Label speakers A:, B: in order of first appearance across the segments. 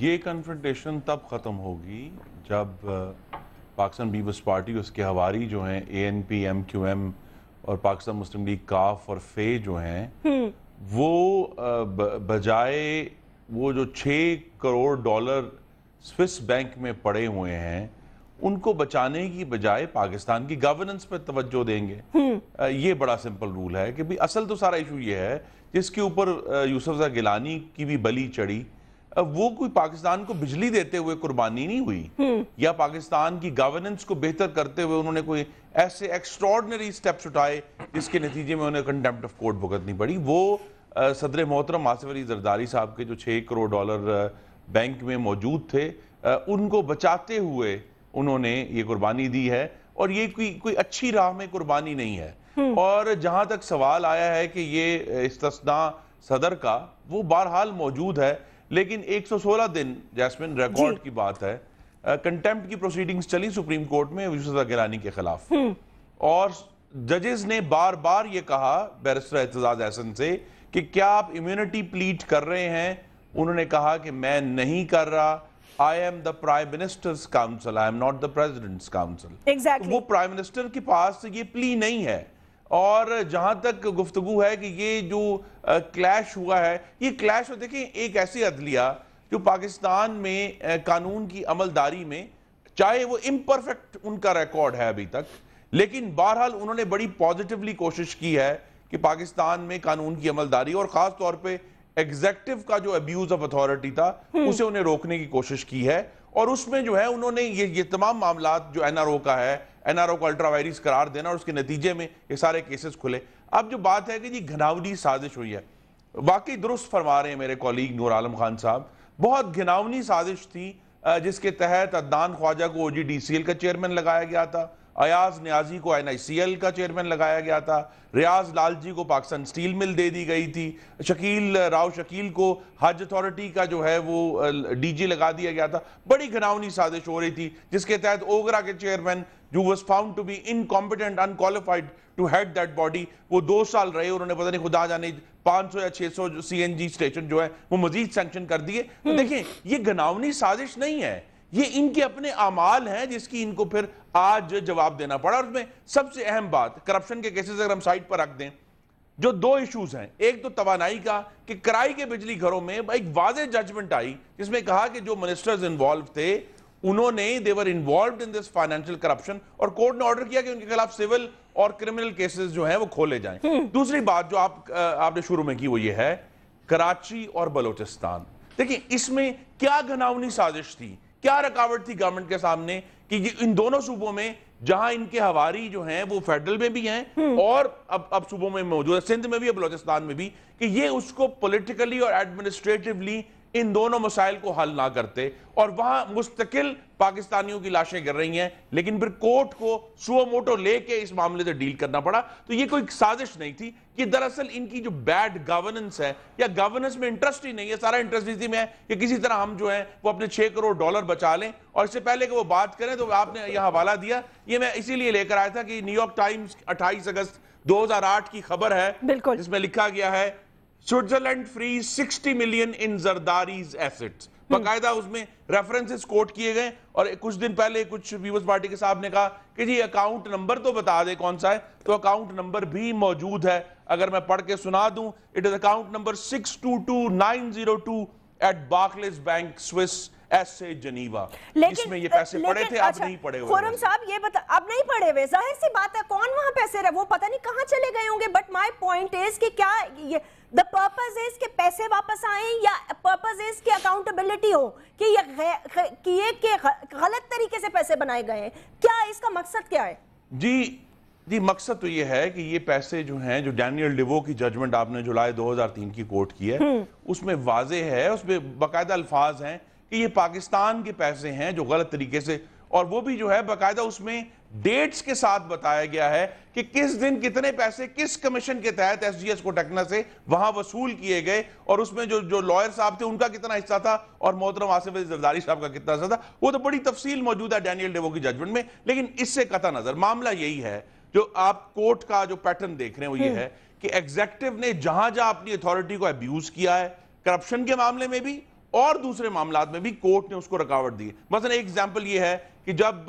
A: ये कन्फ्रेंटेशन तब ख़त्म होगी जब पाकिस्तान पीपल्स पार्टी उसके हवारी जो हैं A N P M Q M और पाकिस्तान मुस्लिम लीग काफ और फे जो हैं हम्म। वो बजाय वो जो छः करोड़ डॉलर स्विस बैंक में पड़े हुए हैं उनको बचाने की बजाय पाकिस्तान की गवर्नेंस पर तवज्जो देंगे हम्म। ये बड़ा सिंपल रूल है कि भाई असल तो सारा इशू ये है जिसके ऊपर यूसुफ गिलानी की भी बली चढ़ी वो कोई पाकिस्तान को बिजली देते हुए कुर्बानी नहीं हुई हम्म। या पाकिस्तान की गवर्नेंस को बेहतर करते हुए उन्होंने कोई ऐसे एक्स्ट्रॉर्डनरी स्टेप्स उठाए जिसके नतीजे में उन्हें कंटेम्प्ट ऑफ कोर्ट भुगतनी पड़ी वो सदर मोहतरम आसिफ अली जरदारी साहब के जो छः करोड़ डॉलर बैंक में मौजूद थे उनको बचाते हुए उन्होंने ये कुर्बानी दी है और ये कोई कोई अच्छी राह में कुर्बानी नहीं है हम्म। और जहां तक सवाल आया है कि ये इस सदर का वो बहरहाल मौजूद है लेकिन 116 दिन जैस्मिन रिकॉर्ड की बात है कंटेम्प्ट की प्रोसीडिंग्स चली सुप्रीम कोर्ट में गिरानी गिलानी के खिलाफ हम्म। और जजेस ने बार बार ये कहा बैरिस्टर एतजाज एहसन से कि क्या आप इम्यूनिटी प्लीट कर रहे हैं उन्होंने कहा कि मैं नहीं कर रहा I am the prime minister's council I am not the president
B: council वो
A: प्राइम मिनिस्टर के पास ये प्ली नहीं है और जहां तक गुफ्तगु है कि ये जो क्लैश हुआ है ये क्लैश देखें एक ऐसी अदलिया जो पाकिस्तान में कानून की अमलदारी में चाहे वो इम्परफेक्ट उनका रिकॉर्ड है अभी तक लेकिन बहरहाल उन्होंने बड़ी पॉजिटिवली कोशिश की है कि पाकिस्तान में कानून की अमलदारी और ख़ास तौर पे एग्जेक्टिव का जो अब्यूज ऑफ अथॉरिटी था हम्म। उसे उन्हें रोकने की कोशिश की है और उसमें जो है उन्होंने ये ये तमाम मामला जो एनआरओ का है एनआरओ को अल्ट्रा वायरस करार देना और उसके नतीजे में ये सारे केसेस खुले अब जो बात है कि जी घनावनी साजिश हुई है वाकई दुरुस्त फरमा रहे हैं मेरे कॉलीग नूर आलम खान साहब बहुत घिनावनी साजिश थी जिसके तहत अदनान ख्वाजा को O G D C L का चेयरमैन लगाया गया था अयाज न्याजी को एन का चेयरमैन लगाया गया था रियाज लाल जी को पाकिस्तान स्टील मिल दे दी गई थी शकील राव शकील को हज अथॉरिटी का जो है वो डीजी लगा दिया गया था बड़ी घनावनी साजिश हो रही थी जिसके तहत ओगरा के चेयरमैन जो was found to be incompetent unqualified to head that body वो दो साल रहे उन्होंने पता नहीं खुदा जाने 500 या 600 सीएनजी स्टेशन जो है वो मजीद सेंक्शन कर दिए तो हम्म। देखिए ये घनावनी साजिश नहीं है ये इनके अपने अमाल हैं जिसकी इनको फिर आज जवाब देना पड़ा और उसमें सबसे अहम बात करप्शन के केसेस अगर हम साइड पर रख दें जो दो इश्यूज हैं एक तो तोानाई का कि कराई के बिजली घरों में एक वाजे जजमेंट आई जिसमें कहा कि जो मिनिस्टर्स इन्वॉल्व थे उन्होंने they were involved in this financial corruption और कोर्ट ने ऑर्डर किया कि उनके खिलाफ सिविल और क्रिमिनल केसेस जो हैं वो खोले जाएं हम्म। दूसरी बात जो आप आपने शुरू में की वो ये है कराची और बलोचिस्तान देखिए इसमें क्या घनावनी साजिश थी क्या रुकावट थी गवर्नमेंट के सामने कि इन दोनों सूबों में जहां इनके हवारी जो हैं वो फेडरल में भी हैं हम्म। और अब अब सूबों में मौजूद है सिंध में भी और बलोचिस्तान में भी कि ये उसको पॉलिटिकली और एडमिनिस्ट्रेटिवली इन दोनों मसाइल को हल ना करते और वहां मुस्तकिल पाकिस्तानियों की लाशें गिर रही हैं लेकिन फिर कोर्ट को सुओ मोटो लेके इस मामले से डील करना पड़ा तो ये कोई साजिश नहीं थी कि दरअसल इनकी जो बैड गवर्नेंस है या गवर्नेंस में इंटरेस्ट ही नहीं है सारा इंटरेस्ट इसी में है कि किसी तरह हम जो है वो अपने छह करोड़ डॉलर बचा लें और इससे पहले कि वो बात करें तो आपने यह हवाला दिया ये मैं इसीलिए लेकर आया था कि न्यूयॉर्क टाइम्स अट्ठाईस अगस्त 2008 की खबर है जिसमें लिखा गया है Switzerland free 60 million in Zardari's assets बाकायदा उसमें रेफरेंसेस कोट किए गए और कुछ दिन पहले कुछ पीपल्स पार्टी के साहब ने कहा कि जी अकाउंट नंबर तो बता दे कौन सा है तो अकाउंट नंबर भी मौजूद है अगर मैं पढ़ के सुना दूं it is account number six two two nine zero two eight Barclays bank Swiss ऐसे जनीवा इसमें ये पैसे पड़े थे अच्छा, अब नहीं पड़े हुए फोरम
B: साहब ये बता अब नहीं पड़े हुए जाहिर सी बात है कौन वहां पैसे रहे वो पता नहीं कहां चले गए होंगे बट माई पॉइंट इज कि क्या ये द पर्पज इज के पैसे वापस आए या पर्पज इज कि अकाउंटेबिलिटी हो कि ये कि ये कि गलत तरीके से पैसे बनाए गए हैं क्या इसका मकसद क्या है
A: जी जी मकसद तो ये है कि ये पैसे जो हैं जो डैनियल डिवो की जजमेंट आपने जुलाई 2003 की कोर्ट की है हम्म। उसमें वाजे है उसमें बाकायदा अल्फाज हैं कि ये पाकिस्तान के पैसे हैं जो गलत तरीके से और वो भी जो है बाकायदा उसमें डेट्स के साथ बताया गया है कि किस दिन कितने पैसे किस कमीशन के तहत एसजीएस को कोटकना से वहां वसूल किए गए और उसमें जो जो लॉयर साहब थे उनका कितना हिस्सा था और मोहतरम आसिफ जरदारी साहब का कितना हिस्सा था वो तो बड़ी तफसील मौजूद है डैनियल डेवो की जजमेंट में लेकिन इससे कता नजर मामला यही है जो आप कोर्ट का जो पैटर्न देख रहे हैं वो ये हम्म। है कि एग्जेक्टिव ने जहां जहां अपनी अथॉरिटी को अब्यूज किया है करप्शन के मामले में भी और दूसरे मामला में भी कोर्ट ने उसको रुकावट दी है एक एग्जाम्पल ये है कि जब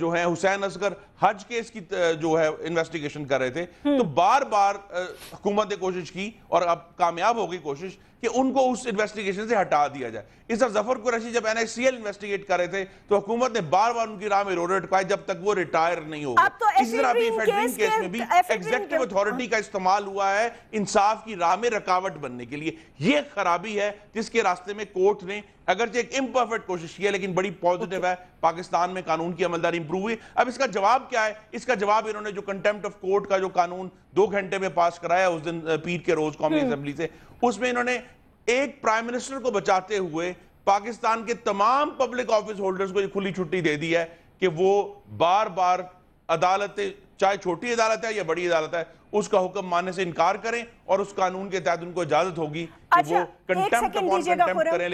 A: जो है हुसैन असगर हज केस की जो है इन्वेस्टिगेशन कर रहे थे हम्म। तो बार बार हुकूमत ने कोशिश की और अब कामयाब हो गई कोशिश कि उनको उस इन्वेस्टिगेशन से हटा दिया जाए इस तरह जफर कुरैशी जब एनआईसीएल इन्वेस्टिगेट कर रहे थे तो हुकूमत ने बार बार उनकी राह में रोड अटकाए जब तक वो रिटायर नहीं हो तो इसी तरह भी फेडरिन केस में भी एग्जेक्टिव अथॉरिटी हाँ। का इस्तेमाल हुआ है इंसाफ की राह में रकावट बनने के लिए यह खराबी है जिसके रास्ते में कोर्ट ने अगरचे एक इम्परफेक्ट कोशिश की है लेकिन बड़ी पॉजिटिव है पाकिस्तान में कानून की अमलदारी इंप्रूव हुई अब इसका जवाब क्या है इसका जवाब इन्होंने जो कंटेम्प्ट ऑफ कोर्ट का जो कानून दो घंटे में पास कराया उस दिन पीर के रोज कौमी असेंबली हम्म। से उसमें इन्होंने एक प्राइम मिनिस्टर को बचाते हुए पाकिस्तान के तमाम पब्लिक ऑफिस होल्डर्स को ये खुली छुट्टी दे दी है कि वो बार बार अदालत चाहे छोटी अदालत है या बड़ी अदालत है उसका हुक्म मानने से इनकार करें और उस कानून के तहत उनको इजाजत होगी अच्छा,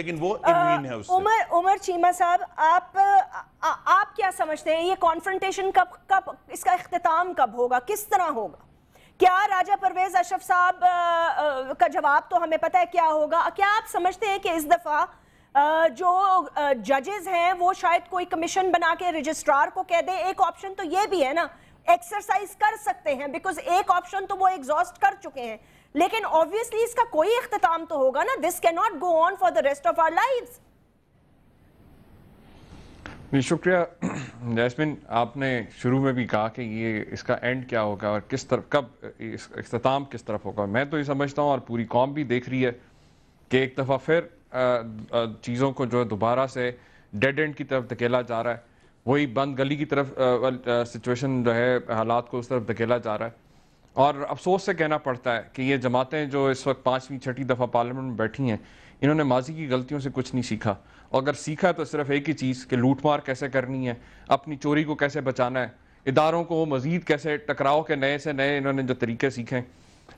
A: लेकिन वो है उससे उमर
B: उमर चीमा साहब आप आ, आप क्या समझते हैं ये कॉन्फ्रेंटेशन कब कब इसका अख्ताम कब होगा किस तरह होगा क्या राजा परवेज अशरफ साहब का जवाब तो हमें पता है क्या होगा क्या आप समझते हैं कि इस दफा जो जजेस है हैं वो शायद कोई कमीशन बना के रजिस्ट्रार को कह दे एक ऑप्शन तो ये भी है ना एक्सरसाइज कर सकते हैं बिकॉज एक ऑप्शन तो वो एग्जॉस्ट कर चुके हैं लेकिन ऑब्वियसली इसका कोई अख्ताम तो होगा ना this can not go on for the rest of our life
C: जी शुक्रिया जैसमिन आपने शुरू में भी कहा कि ये इसका एंड क्या होगा और किस तरफ कब इस अख्ताम किस तरफ होगा मैं तो ये समझता हूँ और पूरी कॉम भी देख रही है कि एक दफ़ा फिर चीज़ों को जो है दोबारा से डेड एंड की तरफ धकेला जा रहा है वही बंद गली की तरफ सिचुएशन जो है हालात को उस तरफ धकेला जा रहा है और अफसोस से कहना पड़ता है कि ये जमातें जो इस वक्त पाँचवीं छठी दफ़ा पार्लियामेंट में बैठी हैं इन्होंने माजी की गलतियों से कुछ नहीं सीखा और अगर सीखा तो सिर्फ एक ही चीज़ कि लूटमार कैसे करनी है अपनी चोरी को कैसे बचाना है इदारों को मज़ीद कैसे टकराव के नए से नए इन्होंने जो तरीके सीखे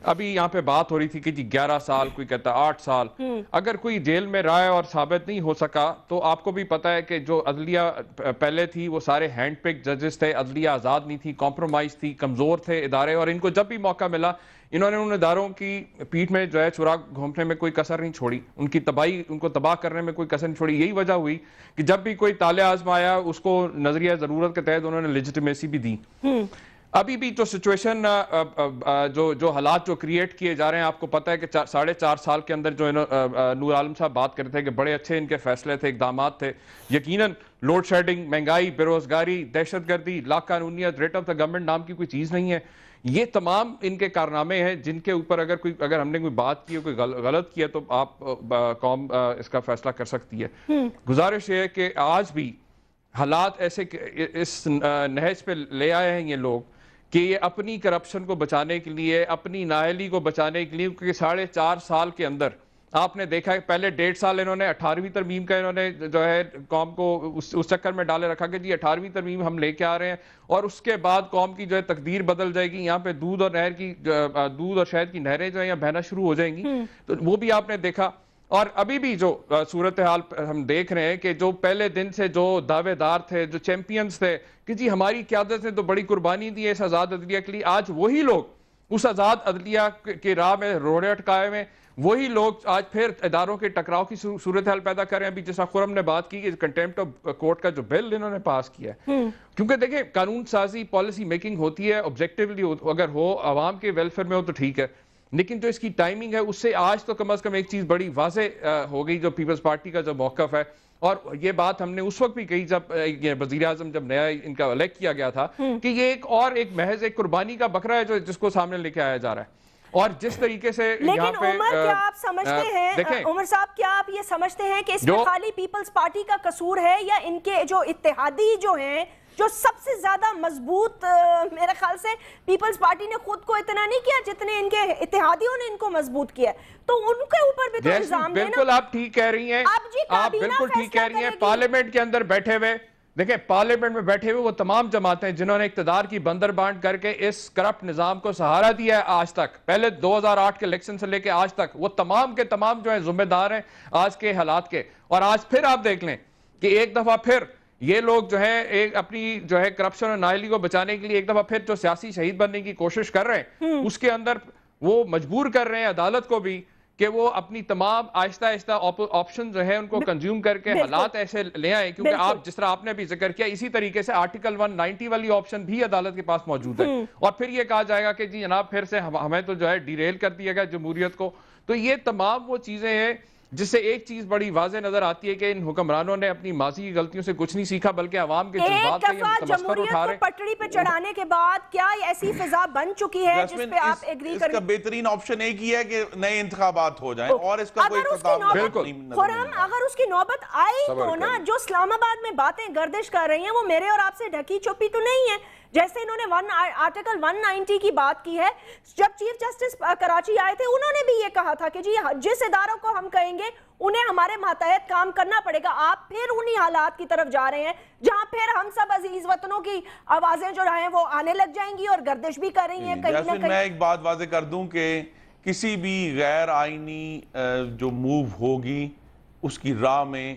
C: अभी यहाँ पे बात हो रही थी कि जी 11 साल कोई कहता आठ साल हम्म। अगर कोई जेल में रहा है और साबित नहीं हो सका तो आपको भी पता है कि जो अदलिया पहले थी वो सारे हैंड पिक जजेस थे अदलिया आज़ाद नहीं थी कॉम्प्रोमाइज थी कमज़ोर थे इदारे और इनको जब भी मौका मिला इन्होंने उन इदारों की पीठ में जो है चुराग घोंपने में कोई कसर नहीं छोड़ी उनकी तबाही उनको तबाह करने में कोई कसर नहीं छोड़ी यही वजह हुई कि जब भी कोई ताले आजमाया उसको नजरिया ज़रूरत के तहत उन्होंने लिजिटमेसी भी दी हम्म। अभी भी तो सिचुएशन जो जो हालात जो क्रिएट किए जा रहे हैं आपको पता है कि चार, साढ़े चार साल के अंदर जो नूर आलम साहब बात कर रहे थे कि बड़े अच्छे इनके फैसले थे इकदाम थे यकीनन लोड शेडिंग महंगाई बेरोजगारी दहशत गर्दी ला रेट ऑफ द गवर्नमेंट नाम की कोई चीज़ नहीं है ये तमाम इनके कारनामे हैं जिनके ऊपर अगर कोई अगर हमने कोई बात की कोई गल, गलत किया तो आप कौम इसका फैसला कर सकती है हम्म। गुजारिश ये है कि आज भी हालात ऐसे इस नहज पे ले आए हैं ये लोग कि ये अपनी करप्शन को बचाने के लिए अपनी नायली को बचाने के लिए क्योंकि साढ़े चार साल के अंदर आपने देखा है पहले डेढ़ साल इन्होंने अठारहवीं तरमीम का इन्होंने जो है कौम को उस उस चक्कर में डाले रखा कि जी अठारहवीं तरमीम हम लेके आ रहे हैं और उसके बाद कौम की जो है तकदीर बदल जाएगी यहाँ पे दूध और नहर की दूध और शहद की नहरें जो है यहाँ बहना शुरू हो जाएंगी हम्म। तो वो भी आपने देखा और अभी भी जो सूरत हाल हम देख रहे हैं कि जो पहले दिन से जो दावेदार थे जो चैंपियंस थे कि जी हमारी क्यादत ने तो बड़ी कुर्बानी दी है इस आज़ाद अदलिया के लिए आज वही लोग उस आज़ाद अदलिया के राह में रोड़े अटकाए हुए वही लोग आज फिर इदारों के टकराव की सूरत हाल पैदा कर रहे हैं अभी जैसा खुरम ने बात की कंटेम्प्ट कोर्ट का जो बिल इन्होंने पास किया है हम्म। क्योंकि देखिए कानून साजी पॉलिसी मेकिंग होती है ऑब्जेक्टिवली अगर हो आवाम के वेलफेयर में हो तो ठीक है लेकिन जो इसकी टाइमिंग है उससे आज तो कम अज़ कम एक चीज़ बड़ी वाज हो गई जो पीपल्स पार्टी का जो मौकफ है और ये बात हमने उस वक्त भी कही जब वजीर अजम जब नया इनका अलेक्ट किया गया था हम्म। कि ये एक और एक महज एक कुर्बानी का बकरा है जो जिसको सामने लेके आया जा रहा है और जिस तरीके से लेकिन उमर क्या आप समझते हैं
B: उमर साहब क्या आप ये समझते हैं कि इसमें खाली पीपल्स पार्टी का कसूर है या इनके जो इतिहादी जो हैं जो सबसे ज्यादा मजबूत मेरे ख्याल से पीपल्स पार्टी ने खुद को इतना नहीं किया जितने इनके इतिहादियों ने इनको मजबूत किया तो उनके ऊपर भी तो इल्जाम बिल्कुल आप
C: ठीक कह रही हैं आप बिल्कुल ठीक कह रही हैं पार्लियामेंट के अंदर बैठे हुए देखिए पार्लियामेंट में बैठे हुए वो तमाम जमातें जिन्होंने इकतदार की बंदर बांट करके इस करप्ट निज़ाम को सहारा दिया है आज तक पहले 2008 के इलेक्शन से लेकर आज तक वो तमाम के तमाम जो है जिम्मेदार हैं आज के हालात के और आज फिर आप देख लें कि एक दफ़ा फिर ये लोग जो है एक अपनी जो है करप्शन और नायली को बचाने के लिए एक दफ़ा फिर जो सियासी शहीद बनने की कोशिश कर रहे हैं हम्म। उसके अंदर वो मजबूर कर रहे हैं अदालत को भी कि वो अपनी तमाम आहिस्ता आहिस्ता ऑप्शन जो है उनको कंज्यूम करके हालात ऐसे ले आए क्योंकि आप जिस तरह आपने भी जिक्र किया इसी तरीके से आर्टिकल 190 वाली ऑप्शन भी अदालत के पास मौजूद है हम्म। और फिर ये कहा जाएगा कि जी जनाब फिर से हम, हमें तो जो है डिरेल कर दिया गया जमहूरियत को तो ये तमाम वो चीज़ें हैं जिससे एक चीज बड़ी वाजे नजर आती है कि इन हुक्मरानों ने अपनी माजी की गलतियों से कुछ नहीं सीखा बल्कि आवाम के जज्बात
B: पटड़ी पे चढ़ाने के बाद क्या ऐसी फिजा बन चुकी है जिस पे आप एग्री इसका
A: बेहतरीन ऑप्शन एक ही है कि नए इंतबात हो जाए और इसका कोई बिल्कुल
B: खुरम अगर उसकी नौबत आई तो ना जो इस्लामाबाद में बातें गर्दिश कर रही है वो मेरे और आपसे ढकी चुपी तो नहीं है जैसे इन्होंने वन आर्टिकल 190 की बात की है जब चीफ जस्टिस कराची आए थे उन्होंने भी ये कहा था कि जी जिस इदारों को हम कहेंगे उन्हें हमारे मातहत काम करना पड़ेगा आप फिर उन्हीं हालात की तरफ जा रहे हैं जहां फिर हम सब अजीज वतनों की आवाजें जो रहे वो आने लग जाएंगी और गर्दिश भी कर रही है कहीं ना कहीं मैं एक
A: बात वाजे कर दूं कि किसी भी गैर आइनी जो मूव होगी उसकी राह में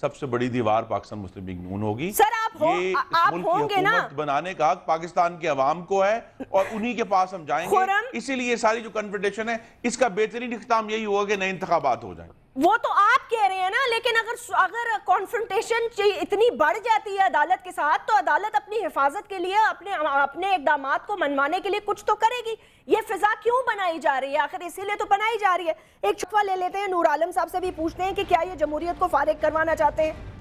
A: सबसे बड़ी दीवार पाकिस्तान मुस्लिम लीग नून होगी सर आप हो, ये आ, आप होंगे ना बनाने का पाकिस्तान के अवाम को है और उन्हीं के पास हम जाएंगे इसीलिए सारी जो कन्फ्रेंटेशन है इसका बेहतरीन इख्ताम यही होगा कि नए इंतबात हो जाएंगे
B: वो तो आप कह रहे हैं ना लेकिन अगर अगर कॉन्फ्रेंटेशन इतनी बढ़ जाती है अदालत के साथ तो अदालत अपनी हिफाजत के लिए अपने अपने इकदाम को मनवाने के लिए कुछ तो करेगी ये फिजा क्यों बनाई जा रही है आखिर इसीलिए तो बनाई जा रही है एक छुपा ले लेते हैं नूर आलम साहब से भी पूछते हैं कि क्या ये जमहूरियत को फारिग करवाना चाहते हैं